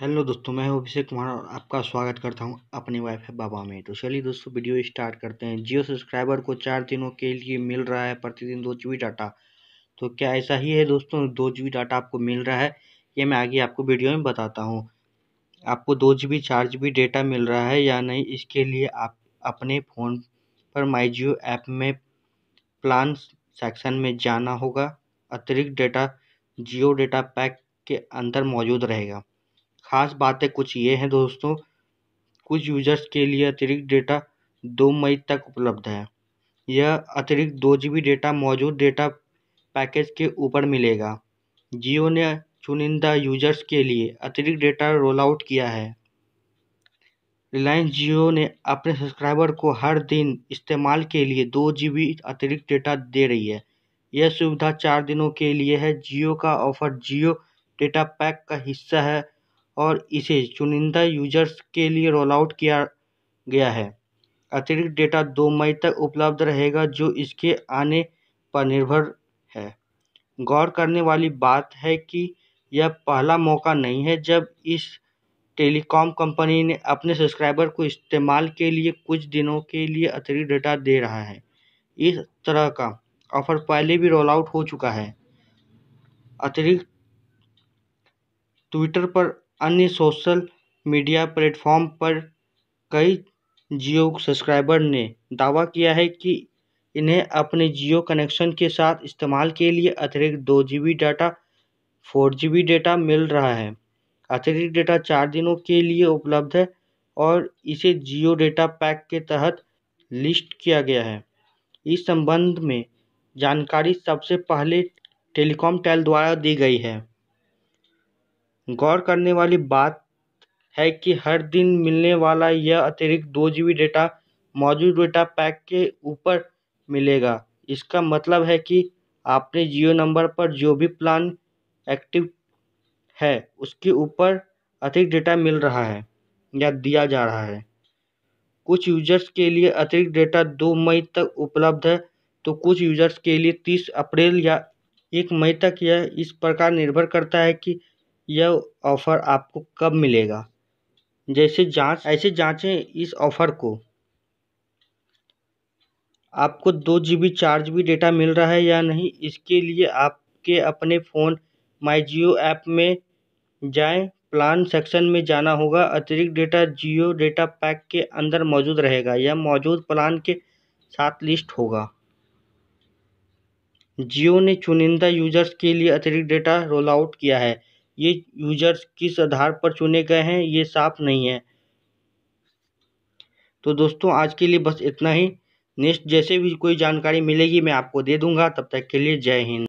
hello दोस्तों मैं अभिषेक कुमार और आपका स्वागत करता हूं अपने है बाबा में तो चलिए दोस्तों वीडियो स्टार्ट करते हैं जियो सब्सक्राइबर को चार दिनों के लिए मिल रहा है प्रतिदिन दो जी डाटा तो क्या ऐसा ही है दोस्तों दो जी डाटा आपको मिल रहा है ये मैं आगे आपको वीडियो में बताता हूँ आपको दो जी बी चार जी बी डेटा मिल रहा है या नहीं इसके लिए आप अपने फ़ोन पर माई जियो ऐप में प्लान सेक्शन में जाना होगा अतिरिक्त डेटा जियो डेटा पैक के अंदर मौजूद रहेगा खास बातें कुछ ये हैं दोस्तों कुछ यूजर्स के लिए अतिरिक्त डेटा दो मई तक उपलब्ध है यह अतिरिक्त दो जी बी डेटा मौजूद डेटा पैकेज के ऊपर मिलेगा जियो ने चुनिंदा यूजर्स के लिए अतिरिक्त डेटा रोल आउट किया है रिलायंस जियो ने अपने सब्सक्राइबर को हर दिन इस्तेमाल के लिए दो जी बी अतिरिक्त डेटा दे रही है यह सुविधा चार दिनों के लिए है जियो का ऑफर जियो डेटा पैक का हिस्सा है और इसे चुनिंदा यूजर्स के लिए रोल आउट किया गया है अतिरिक्त डेटा दो मई तक उपलब्ध रहेगा जो इसके आने पर निर्भर है गौर करने वाली बात है कि यह पहला मौका नहीं है जब इस टेलीकॉम कंपनी ने अपने सब्सक्राइबर को इस्तेमाल के लिए कुछ दिनों के लिए अतिरिक्त डेटा दे रहा है इस तरह का ऑफर पहले भी रोल आउट हो चुका है अतिरिक्त ट्विटर पर अन्य सोशल मीडिया प्लेटफॉर्म पर कई जियो सब्सक्राइबर ने दावा किया है कि इन्हें अपने जियो कनेक्शन के साथ इस्तेमाल के लिए अतिरिक्त दो G B data four G B data मिल रहा है अतिरिक्त डेटा चार दिनों के लिए उपलब्ध है और इसे जियो डेटा पैक के तहत लिस्ट किया गया है इस संबंध में जानकारी सबसे पहले टेलीकॉम टेल द्वारा दी गई है गौर करने वाली बात है कि हर दिन मिलने वाला यह अतिरिक्त दो जी बी डेटा मौजूद डेटा पैक के ऊपर मिलेगा इसका मतलब है कि आपने जियो नंबर पर जो भी प्लान एक्टिव है उसके ऊपर अधिक डेटा मिल रहा है या दिया जा रहा है कुछ यूजर्स के लिए अतिरिक्त डेटा दो मई तक उपलब्ध है तो कुछ यूजर्स के लिए तीस अप्रैल या एक मई तक यह इस प्रकार निर्भर करता है कि यह ऑफ़र आपको कब मिलेगा जैसे जाँच ऐसे जाँचें इस ऑफ़र को आपको दो जी बी चार जी बी डेटा मिल रहा है या नहीं इसके लिए आपके अपने फ़ोन माई जियो ऐप में जाएँ प्लान सेक्शन में जाना होगा अतिरिक्त डेटा जियो डेटा पैक के अंदर मौजूद रहेगा यह मौजूद प्लान के साथ लिस्ट होगा जियो ने चुनिंदा यूजर्स के लिए अतिरिक्त डेटा रोल आउट किया है ये यूजर्स किस आधार पर चुने गए हैं ये साफ नहीं है तो दोस्तों आज के लिए बस इतना ही नेक्स्ट जैसे भी कोई जानकारी मिलेगी मैं आपको दे दूंगा तब तक के लिए जय हिंद